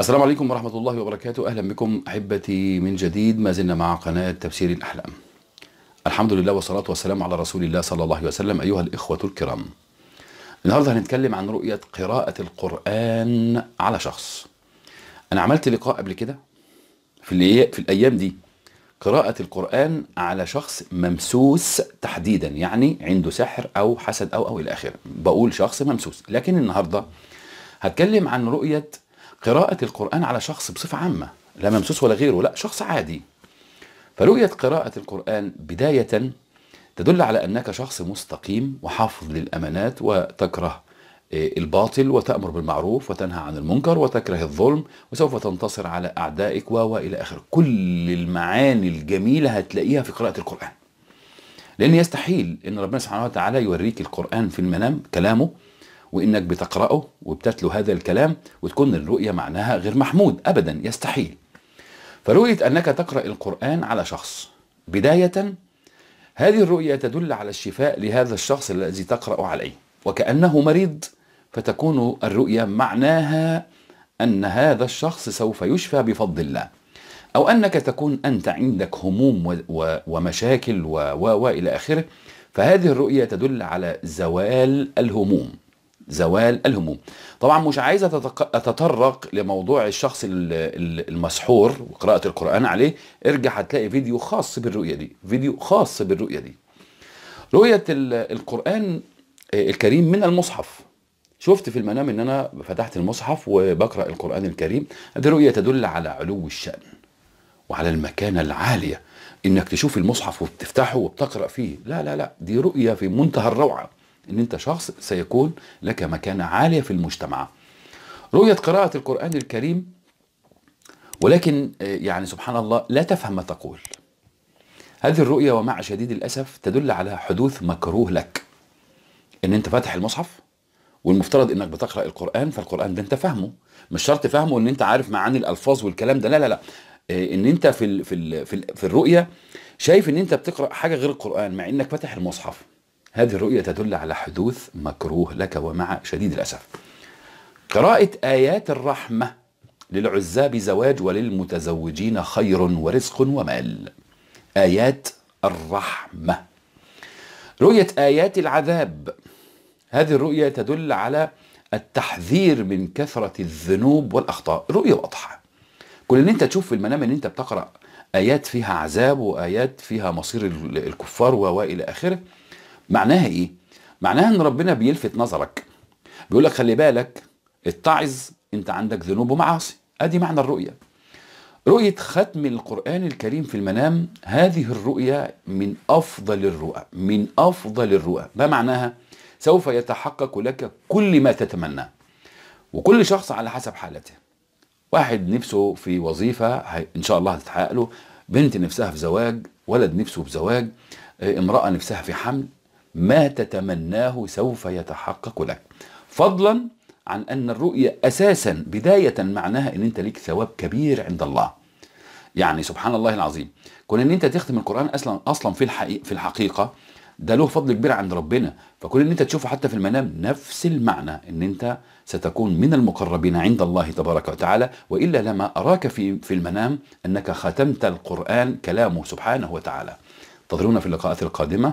السلام عليكم ورحمة الله وبركاته أهلا بكم أحبتي من جديد ما زلنا مع قناة تفسير الأحلام الحمد لله والصلاة والسلام على رسول الله صلى الله عليه وسلم أيها الإخوة الكرام النهاردة هنتكلم عن رؤية قراءة القرآن على شخص أنا عملت لقاء قبل كده في, في الأيام دي قراءة القرآن على شخص ممسوس تحديدا يعني عنده سحر أو حسد أو أو إلى آخره بقول شخص ممسوس لكن النهاردة هتكلم عن رؤية قراءة القرآن على شخص بصفة عامة لا ممسوس ولا غيره لا شخص عادي فرؤية قراءة القرآن بداية تدل على أنك شخص مستقيم وحافظ للأمانات وتكره آه، الباطل وتأمر بالمعروف وتنهى عن المنكر وتكره الظلم وسوف تنتصر على أعدائك و إلى آخره كل المعاني الجميلة هتلاقيها في قراءة القرآن لأن يستحيل أن ربنا سبحانه وتعالى يوريك القرآن في المنام كلامه وانك بتقراه وبتتلو هذا الكلام وتكون الرؤيه معناها غير محمود ابدا يستحيل فرؤيه انك تقرا القران على شخص بدايه هذه الرؤيه تدل على الشفاء لهذا الشخص الذي تقرا عليه وكانه مريض فتكون الرؤيه معناها ان هذا الشخص سوف يشفى بفضل الله او انك تكون انت عندك هموم ومشاكل و و الى اخره فهذه الرؤيه تدل على زوال الهموم زوال الهموم طبعا مش عايز اتطرق لموضوع الشخص المسحور وقراءة القرآن عليه ارجع هتلاقي فيديو خاص بالرؤية دي فيديو خاص بالرؤية دي رؤية القرآن آه، الكريم من المصحف شفت في المنام ان انا فتحت المصحف وبقرأ القرآن الكريم هذه رؤية تدل على علو الشأن وعلى المكانة العالية انك تشوف المصحف وبتفتحه وبتقرأ فيه لا لا لا دي رؤية في منتهى الروعة ان انت شخص سيكون لك مكانة عالية في المجتمع رؤية قراءة القرآن الكريم ولكن يعني سبحان الله لا تفهم ما تقول هذه الرؤية ومع شديد الأسف تدل على حدوث مكروه لك ان انت فاتح المصحف والمفترض انك بتقرأ القرآن فالقرآن ده انت فاهمه مش شرط فاهمه ان انت عارف معاني الألفاظ والكلام ده لا لا لا ان انت في الـ في الـ في الرؤية شايف ان انت بتقرأ حاجة غير القرآن مع انك فاتح المصحف هذه الرؤية تدل على حدوث مكروه لك ومع شديد الأسف قراءة آيات الرحمة للعزاب زواج وللمتزوجين خير ورزق ومال آيات الرحمة رؤية آيات العذاب هذه الرؤية تدل على التحذير من كثرة الذنوب والأخطاء رؤية واضحة كل ان انت تشوف في المنام ان انت بتقرأ آيات فيها عذاب وآيات فيها مصير الكفار وإلى آخره معناها ايه معناها ان ربنا بيلفت نظرك بيقول لك خلي بالك اتعظ انت عندك ذنوب ومعاصي ادي معنى الرؤيه رؤية ختم القرآن الكريم في المنام هذه الرؤية من أفضل الرؤى من أفضل الرؤى ما معناها؟ سوف يتحقق لك كل ما تتمناه وكل شخص على حسب حالته واحد نفسه في وظيفة إن شاء الله هتتحقق له بنت نفسها في زواج ولد نفسه في زواج إيه، امرأة نفسها في حمل ما تتمناه سوف يتحقق لك فضلا عن أن الرؤية أساسا بداية معناها أن أنت ليك ثواب كبير عند الله يعني سبحان الله العظيم كون أن أنت تختم القرآن أصلا, أصلا في, الحقيقة في الحقيقة ده له فضل كبير عند ربنا فكون ان انت تشوفه حتى في المنام نفس المعنى ان انت ستكون من المقربين عند الله تبارك وتعالى والا لما اراك في في المنام انك ختمت القران كلامه سبحانه وتعالى انتظرونا في اللقاءات القادمه